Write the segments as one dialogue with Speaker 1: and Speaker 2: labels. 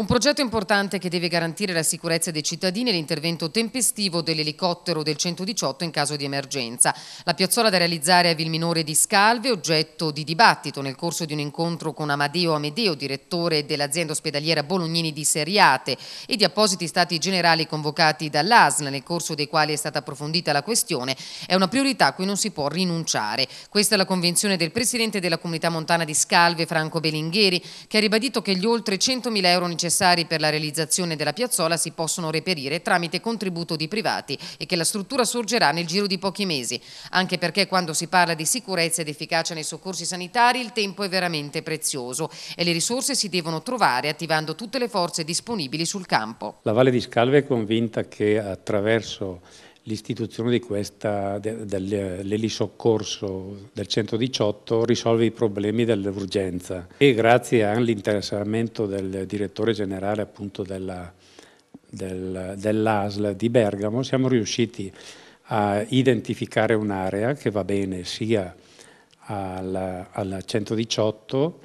Speaker 1: Un progetto importante che deve garantire la sicurezza dei cittadini è l'intervento tempestivo dell'elicottero del 118 in caso di emergenza. La piazzola da realizzare a Vilminore di Scalve, oggetto di dibattito nel corso di un incontro con Amadeo Amedeo, direttore dell'azienda ospedaliera Bolognini di Seriate e di appositi stati generali convocati dall'ASL, nel corso dei quali è stata approfondita la questione, è una priorità a cui non si può rinunciare. Questa è la convenzione del presidente della comunità montana di Scalve, Franco Belingheri, che ha ribadito che gli oltre 100.000 euro necessari necessari per la realizzazione della piazzola si possono reperire tramite contributo di privati e che la struttura sorgerà nel giro di pochi mesi, anche perché quando si parla di sicurezza ed efficacia nei soccorsi sanitari il tempo è veramente prezioso e le risorse si devono trovare attivando tutte le forze disponibili sul campo.
Speaker 2: La Valle di Scalve è convinta che attraverso l'istituzione dell'elisoccorso del 118 risolve i problemi dell'urgenza e grazie all'interessamento del direttore generale appunto della, del, dell'ASL di Bergamo siamo riusciti a identificare un'area che va bene sia al 118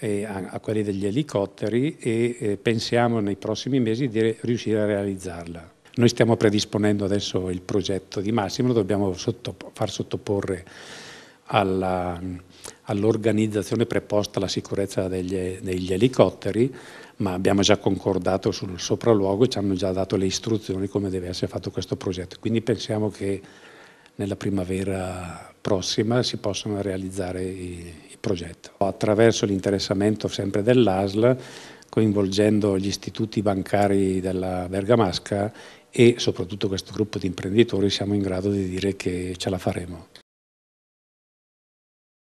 Speaker 2: eh, a, a quelli degli elicotteri e eh, pensiamo nei prossimi mesi di riuscire a realizzarla. Noi stiamo predisponendo adesso il progetto di Massimo, lo dobbiamo sottop far sottoporre all'organizzazione all preposta alla sicurezza degli, degli, elicotteri, ma abbiamo già concordato sul sopralluogo e ci hanno già dato le istruzioni come deve essere fatto questo progetto. Quindi pensiamo che nella primavera prossima si possano realizzare i, i progetti. Attraverso l'interessamento sempre dell'ASL, coinvolgendo gli istituti bancari della Bergamasca e soprattutto questo
Speaker 1: gruppo di imprenditori siamo in grado di dire che ce la faremo.